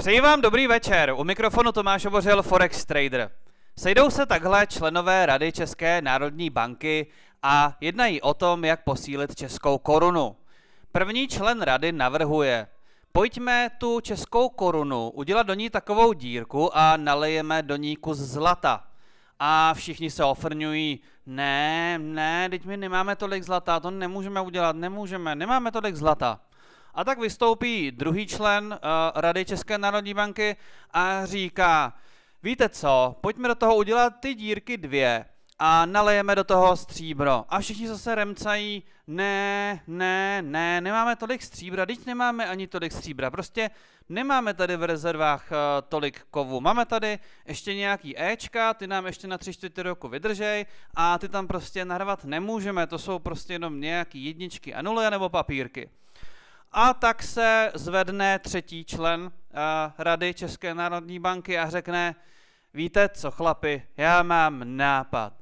Přeji vám dobrý večer. U mikrofonu Tomáš Obořil, Forex Trader. Sejdou se takhle členové Rady České národní banky a jednají o tom, jak posílit českou korunu. První člen rady navrhuje, pojďme tu českou korunu udělat do ní takovou dírku a nalejeme do ní kus zlata. A všichni se ofrňují, ne, ne, teď my nemáme tolik zlata, to nemůžeme udělat, nemůžeme, nemáme tolik zlata. A tak vystoupí druhý člen uh, Rady České národní banky a říká, víte co, pojďme do toho udělat ty dírky dvě a nalejeme do toho stříbro. A všichni zase remcají, ne, ne, ne, nemáme tolik stříbra, teď nemáme ani tolik stříbra, prostě nemáme tady v rezervách uh, tolik kovu. Máme tady ještě nějaký Ečka, ty nám ještě na tři čtvrtě roku vydržej a ty tam prostě narvat nemůžeme, to jsou prostě jenom nějaký jedničky a nuly nebo papírky. A tak se zvedne třetí člen eh, Rady České národní banky a řekne, víte co chlapi, já mám nápad.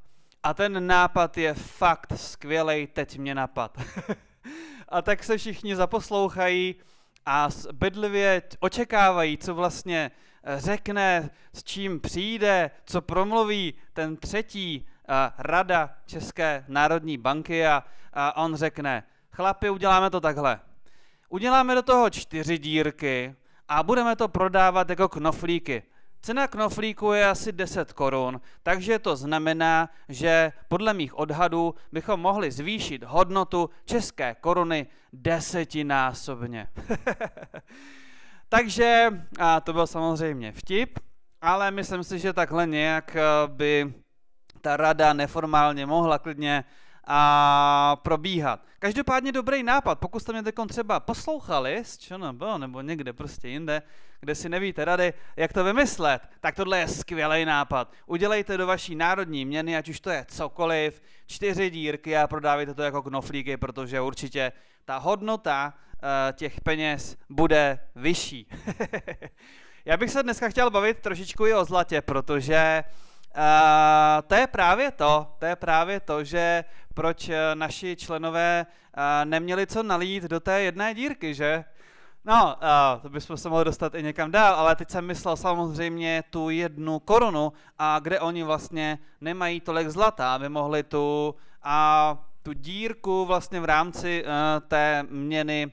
A ten nápad je fakt skvělý, teď mě napad. a tak se všichni zaposlouchají a bedlivě očekávají, co vlastně eh, řekne, s čím přijde, co promluví ten třetí eh, rada České národní banky a, a on řekne, chlapi, uděláme to takhle. Uděláme do toho čtyři dírky a budeme to prodávat jako knoflíky. Cena knoflíku je asi 10 korun, takže to znamená, že podle mých odhadů bychom mohli zvýšit hodnotu české koruny desetinásobně. takže a to byl samozřejmě vtip, ale myslím si, že takhle nějak eh, by ta rada neformálně mohla klidně a probíhat. Každopádně dobrý nápad, pokud jste mě teď třeba poslouchali z ČNB nebo někde prostě jinde, kde si nevíte rady, jak to vymyslet, tak tohle je skvělý nápad. Udělejte do vaší národní měny, ať už to je cokoliv, čtyři dírky a prodávajte to jako knoflíky, protože určitě ta hodnota uh, těch peněz bude vyšší. Já bych se dneska chtěl bavit trošičku i o zlatě, protože Uh, to je právě to, to je právě to, že proč eh, naši členové uh, neměli co nalít do té jedné dírky, že? No, uh, to bychom se mohli dostat i někam dál, ale teď jsem myslel samozřejmě tu jednu korunu, a kde oni vlastně nemají tolik zlata, aby mohli tu, a tu dírku vlastně v rámci uh, té měny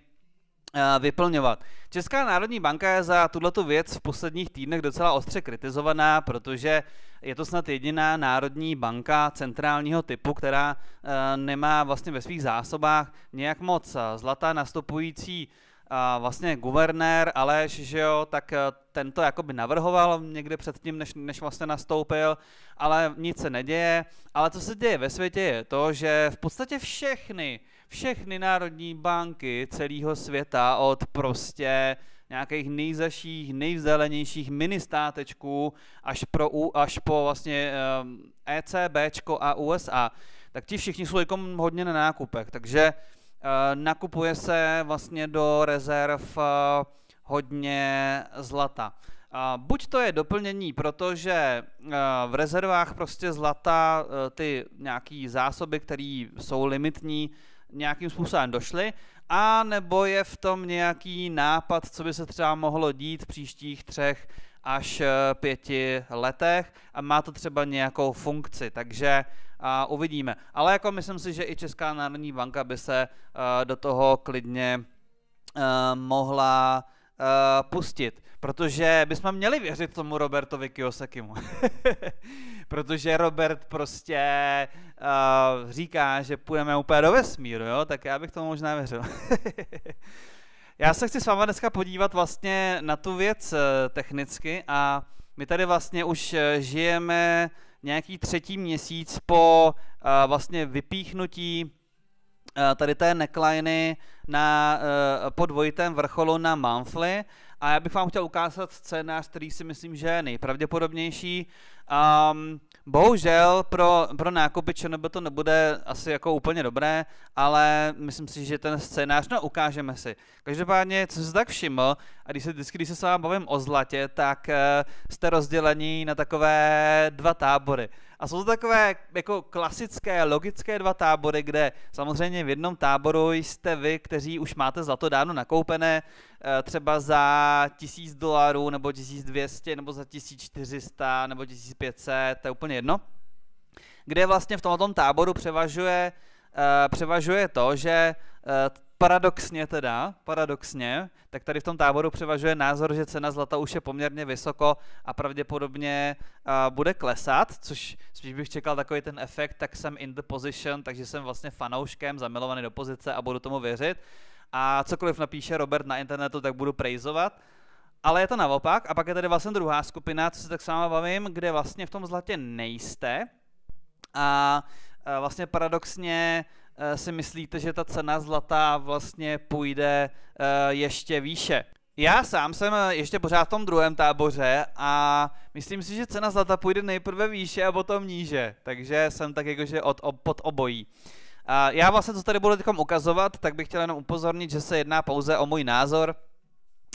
Eh, vyplňovat. Česká národní banka je za tuto věc v posledních týdnech docela ostře kritizovaná, protože je to snad jediná národní banka centrálního typu, která eh, nemá vlastně ve svých zásobách nějak moc eh, zlata nastupující vlastně guvernér Aleš, že jo, tak tento jakoby navrhoval někde předtím, než, než vlastně nastoupil, ale nic se neděje. Ale co se děje ve světě je to, že v podstatě všechny uh, všechny národní banky celého světa od prostě nějakých nejzaších, nejvzdálenějších ministátečků až, pro, až po vlastně ECB ehm, ECBčko a USA, tak ti všichni jsou jako hodně na nákupech, takže eh, nakupuje se vlastně do rezerv eh, hodně zlata. buď to je doplnění, protože eh, v rezervách prostě zlata ty nějaký zásoby, které jsou limitní, nějakým způsobem došli, a nebo je v tom nějaký nápad, co by se třeba mohlo dít v příštích třech až eh, pěti letech a má to třeba nějakou funkci, takže a uvidíme. Ale jako myslím si, že i Česká národní banka by se eh, do toho klidně eh, mohla pustit. Protože bychom měli věřit tomu Robertovi Kiyosakimu. Protože Robert prostě uh, říká, že půjdeme úplně do vesmíru, jo? tak já bych tomu možná věřil. já se chci s váma dneska podívat vlastně na tu věc eh, technicky a my tady vlastně už eh, žijeme nějaký třetí měsíc po uh, vlastně vypíchnutí tady té neckliny na, po dvojitém vrcholu na Manfly a já bych vám chtěl ukázat scénář, který si myslím, že je nejpravděpodobnější. Um, bohužel pro, pro nákupy nebo to nebude asi jako úplně dobré, ale myslím si, že ten scénář, no ukážeme si. Každopádně, co jsi tak všiml, a když se, vždycky, když se s vámi bavím o zlatě, tak uh, jste rozdělení na takové dva tábory. A jsou to takové jako klasické, logické dva tábory, kde samozřejmě v jednom táboru jste vy, kteří už máte za to dáno nakoupené eh, třeba za 1000 dolarů, nebo 1200, nebo za 1400, nebo 1500, to je úplně jedno. Kde vlastně v tomto táboru převažuje eh, převažuje to, že eh, paradoxně teda, paradoxně, tak tady v tom táboru převažuje názor, že cena zlata už je poměrně vysoko a pravděpodobně uh, bude klesat, což spíš bych čekal takový ten efekt, tak jsem in the position, takže jsem vlastně fanouškem, zamilovaný do pozice a budu tomu věřit. A cokoliv napíše Robert na internetu, tak budu prejzovat. Ale je to naopak. A pak je tady vlastně druhá skupina, co se tak sama bavím, kde vlastně v tom zlatě nejste. A vlastně paradoxně Eh, si myslíte, že ta cena zlata vlastně půjde eh, ještě výše. Já sám jsem eh, ještě pořád v tom druhém táboře a myslím si, že cena zlata půjde nejprve výše a potom níže, takže jsem tak jakože od, pod obojí. A já vlastně, co tady budu teď ukazovat, tak bych chtěl jenom upozornit, že se jedná pouze o můj názor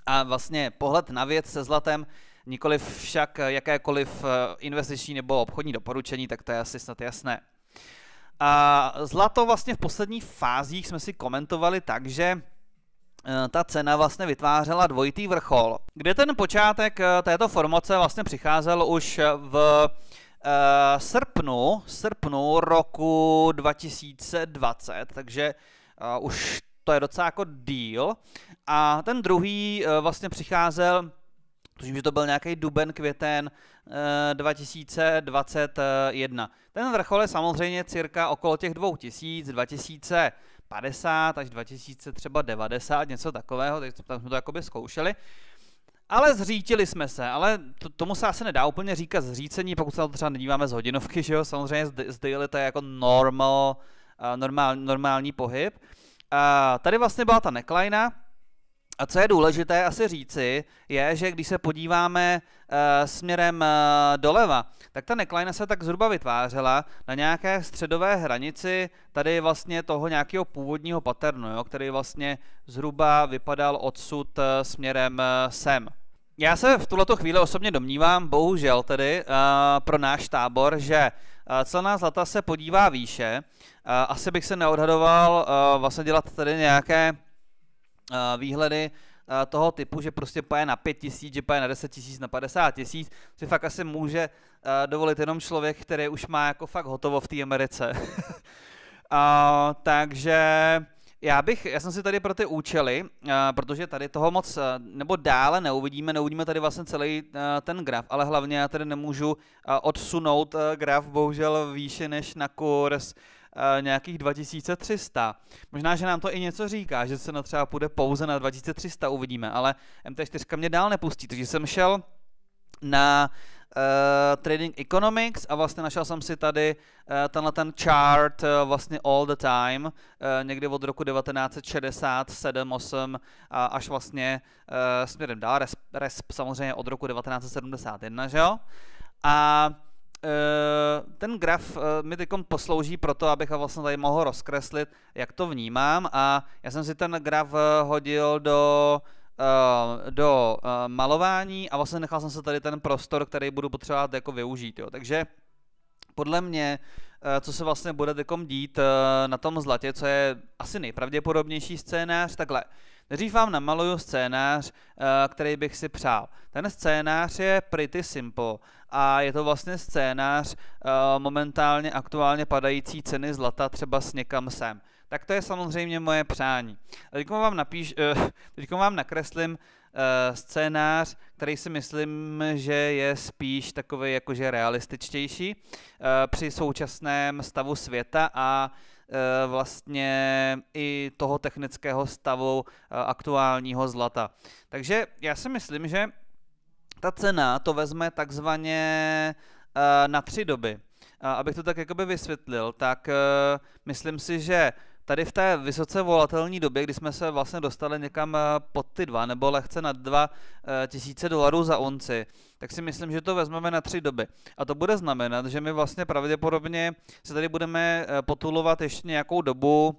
a vlastně pohled na věc se zlatem, nikoli však jakékoliv investiční nebo obchodní doporučení, tak to je asi snad jasné. A zlato vlastně v posledních fázích jsme si komentovali tak, že eh, ta cena vlastně vytvářela dvojitý vrchol, kde ten počátek eh, této formace vlastně přicházel už v eh, srpnu, srpnu roku 2020, takže už to je docela jako deal. A ten druhý vlastně přicházel, tuším, že to byl nějaký duben, květen 2021. Eh, Ten vrchol je samozřejmě cirka okolo těch 2000, 2050 až 2000 třeba 90, něco takového, tak tam jsme to jakoby zkoušeli. Ale zřítili jsme se, ale to, tomu se asi nedá úplně říkat zřícení, pokud se na to třeba nedíváme z hodinovky, že jo, samozřejmě zde z daily to je jako normal, eh, normál, normální pohyb. A tady vlastně byla ta neklajna, a co je důležité asi říci, je, že když se podíváme uh, směrem uh, doleva, tak ta neklajna se tak zhruba vytvářela na nějaké středové hranici tady vlastně toho nějakého původního paternu, jo, který vlastně zhruba vypadal odsud e, směrem sem. Já se v tuto chvíli osobně domnívám, bohužel tedy, uh, pro náš tábor, že uh, celná zlata se podívá výše. Uh, asi bych se neodhadoval uh, vlastně dělat tady nějaké výhledy toho typu, že prostě paje na 5 tisíc, že paje na 10 tisíc, na 50 tisíc, si fakt asi může dovolit jenom člověk, který už má jako fakt hotovo v té Americe. a, takže já bych, já jsem si tady pro ty účely, a, protože tady toho moc, nebo dále neuvidíme, neuvidíme tady vlastně celý a, ten graf, ale hlavně já tady nemůžu a, odsunout a, graf bohužel výše než na kurz Eh, nějakých 2300. Možná, že nám to i něco říká, že se na třeba půjde pouze na 2300, uvidíme, ale MT4 mě dál nepustí, takže jsem šel na uh, Trading Economics a vlastně našel jsem si tady uh, tenhle ten chart uh, vlastně all the time, uh, někdy od roku 1967, 8 uh, až vlastně uh, směrem dál, resp, resp samozřejmě od roku 1971, že jo? A Eh, ten graf eh, mi teď poslouží pro to, abych ho vlastně tady mohl rozkreslit, jak to vnímám a já jsem si ten graf eh, hodil do, do malování a vlastně nechal jsem se tady ten prostor, který budu potřebovat jako využít. Jo. Takže podle mě, co se vlastně bude teď dít na tom zlatě, co je asi nejpravděpodobnější scénář, takhle. Nejdřív vám namaluju scénář, který bych si přál. Ten scénář je pretty simple a je to vlastně scénář eh, momentálně aktuálně padající ceny zlata třeba s někam sem. Tak to je samozřejmě moje přání. Teď vám, napíš, eh, teď vám nakreslím eh, scénář, který si myslím, že je spíš takový jakože realističtější při současném stavu světa a vlastně i toho technického stavu aktuálního zlata. Takže já si myslím, že ta cena to vezme takzvaně eh, na tři doby. Abych to tak jakoby vysvětlil, tak eh, myslím si, že tady v té vysoce volatelní době, kdy jsme se vlastně dostali někam eh, pod ty dva, nebo lehce nad dva tisíce dolarů za onci, tak si myslím, že to vezmeme na tři doby. A to bude znamenat, že my vlastně pravděpodobně se tady budeme potulovat ještě nějakou dobu,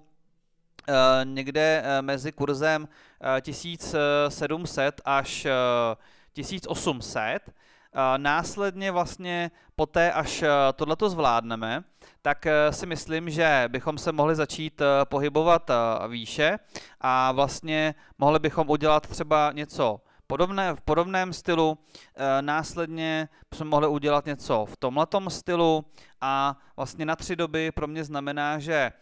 někde mezi kurzem 1700 až 1800, následně vlastně poté, až e, tohleto zvládneme, tak e, si myslím, že bychom se mohli začít e, pohybovat výše a vlastně mohli bychom udělat třeba něco podobné, v podobném stylu, následně jsme mohli udělat něco v tomhletom stylu a vlastně na tři doby pro mě znamená, že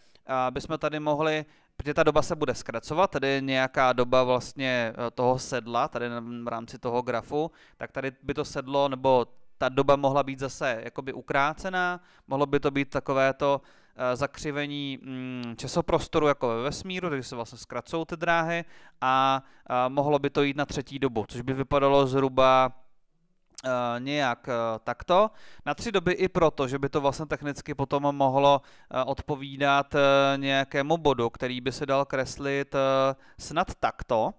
bychom tady mohli protože ta doba se bude zkracovat, tady je nějaká doba vlastně eh, toho sedla, tady v rámci toho grafu, tak tady by to sedlo, nebo ta doba mohla být zase jakoby ukrácená, mohlo by to být takové to eh, zakřivení mm, časoprostoru jako ve vesmíru, takže se vlastně zkracují ty dráhy a eh, mohlo by to jít na třetí dobu, což by vypadalo zhruba Eh, nějak eh, takto. Na tři doby i proto, že by to vlastně technicky potom mohlo eh, odpovídat nějakému bodu, který by se dal kreslit snad takto.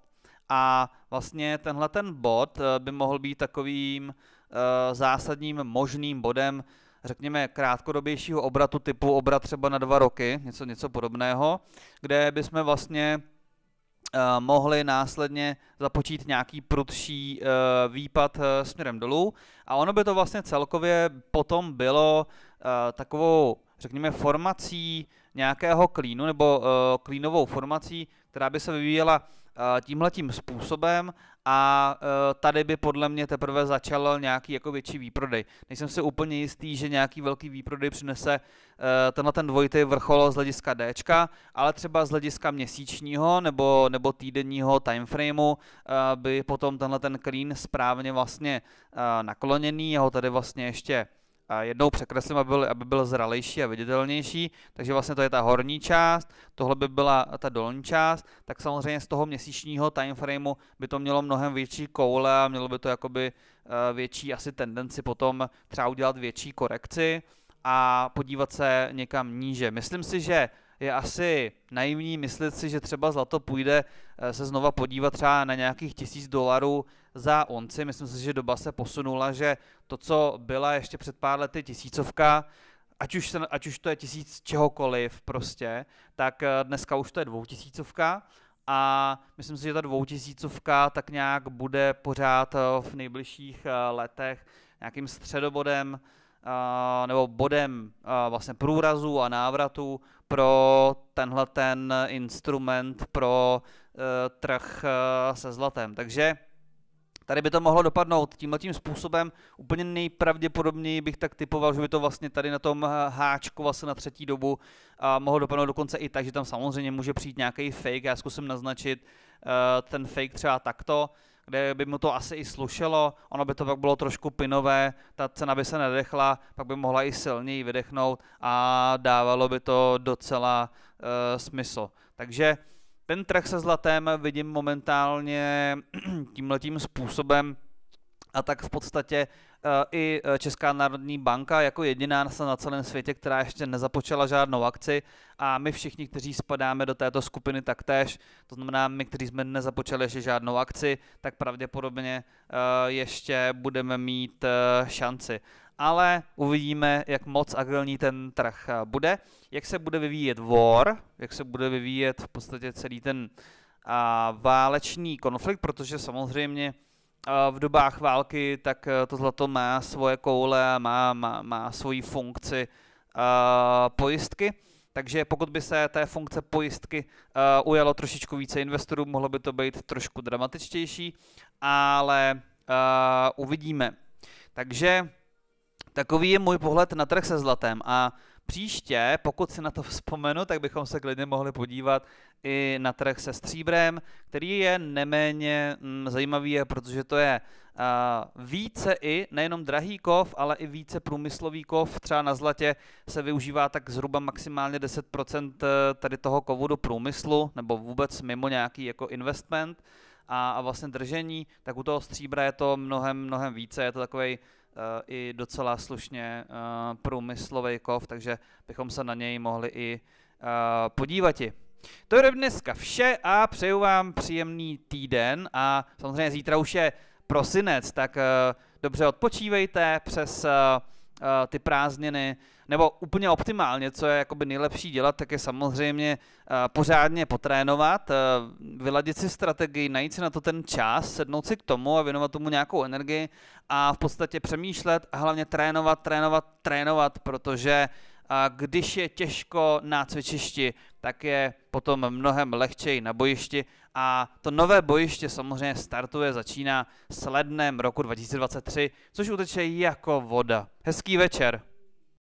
A vlastně tenhle ten bod by mohl být takovým zásadním možným bodem, řekněme, krátkodobějšího obratu typu obrat třeba na dva roky, něco, něco podobného, kde bychom vlastně Eh, mohli následně započít nějaký prudší eh, výpad eh, směrem dolů a ono by to vlastně celkově potom bylo takovou, řekněme, formací nějakého klínu nebo klínovou formací, která by se vyvíjela Eh, tímhletím způsobem a eh, tady by podle mě teprve začal nějaký jako větší výprodej. Nejsem si úplně jistý, že nějaký velký výprodej přinese eh, tenhle ten dvojitý vrchol z hlediska D, ale třeba z hlediska měsíčního nebo, nebo týdenního timeframeu by potom tenhle ten clean správně vlastně nakloněný, jeho tady vlastně ještě jednou překreslím, aby byl, aby byl zralejší a viditelnější. Takže vlastně to je ta horní část, tohle by byla ta dolní část, tak samozřejmě z toho měsíčního timeframeu by to mělo mnohem větší koule a mělo by to jakoby eh, větší asi tendenci potom třeba udělat větší korekci a podívat se někam níže. Myslím si, že je asi naivní myslet si, že třeba zlato půjde eh, se znova podívat třeba na nějakých tisíc dolarů za onci. Myslím si, že doba se posunula, že to, co byla ještě před pár lety tisícovka, ať už, se, ať už to je tisíc čehokoliv prostě, tak eh, dneska už to je dvoutisícovka a myslím si, že ta dvoutisícovka tak nějak bude pořád eh, v nejbližších letech nějakým středobodem nebo bodem vlastně průrazu a návratu pro tenhle ten instrument pro uh, trh uh, se zlatem. Takže tady by to mohlo dopadnout tím způsobem. Úplně nejpravděpodobněji bych tak typoval, že by to vlastně tady na tom eh, háčku vlastně na třetí dobu a mohlo dopadnout dokonce i tak, že tam samozřejmě může přijít nějaký fake, já zkusím naznačit uh, ten fake třeba takto, kde by mu to asi i slušelo, ono by to pak bylo trošku pinové, ta cena by se nedechla, pak by mohla i silněji vydechnout a dávalo by to docela e, smysl. Takže ten trh se zlatem vidím momentálně tímhletím způsobem a tak v podstatě Eh, i eh, Česká národní banka jako jediná na celém světě, která ještě nezapočala žádnou akci a my všichni, kteří spadáme do této skupiny taktéž, to znamená my, kteří jsme nezapočali ještě žádnou akci, tak pravděpodobně eh, ještě budeme mít šanci ale uvidíme, jak moc agilní ten trh bude, jak se bude vyvíjet war, jak se bude vyvíjet v podstatě celý ten a, válečný konflikt, protože samozřejmě v dobách války, tak eh, to zlato má svoje koule a má, má, má svoji funkci eh, pojistky. Takže pokud by se té funkce pojistky eh, ujalo trošičku více investorů, mohlo by to být trošku dramatičtější, ale uvidíme. Takže takový je můj pohled na trh se zlatem a Příště, pokud si na to vzpomenu, tak bychom se klidně mohli podívat i na trh se stříbrem, který je neméně mm, zajímavý, protože to je více i nejenom drahý kov, ale i více průmyslový kov. Třeba na zlatě se využívá tak zhruba maximálně 10% e, tady toho kovu do průmyslu nebo vůbec mimo nějaký jako investment a, a vlastně držení, tak u toho stříbra je to mnohem, mnohem více, je to takový i docela slušně eh, průmyslový kov, takže bychom se na něj mohli i eh, podívat. I. To je dneska vše a přeju vám příjemný týden a samozřejmě zítra už je prosinec, tak eh, dobře odpočívejte přes ty prázdniny, nebo úplně optimálně, co je jakoby nejlepší dělat, tak je samozřejmě eh, pořádně potrénovat, eh, vyladit si strategii, najít si na to ten čas, sednout si k tomu a věnovat tomu nějakou energii a v podstatě přemýšlet a hlavně trénovat, trénovat, trénovat, protože a když je těžko na cvičišti, tak je potom mnohem lehčej na bojišti a to nové bojiště samozřejmě startuje, začíná s lednem roku 2023, což uteče jako voda. Hezký večer.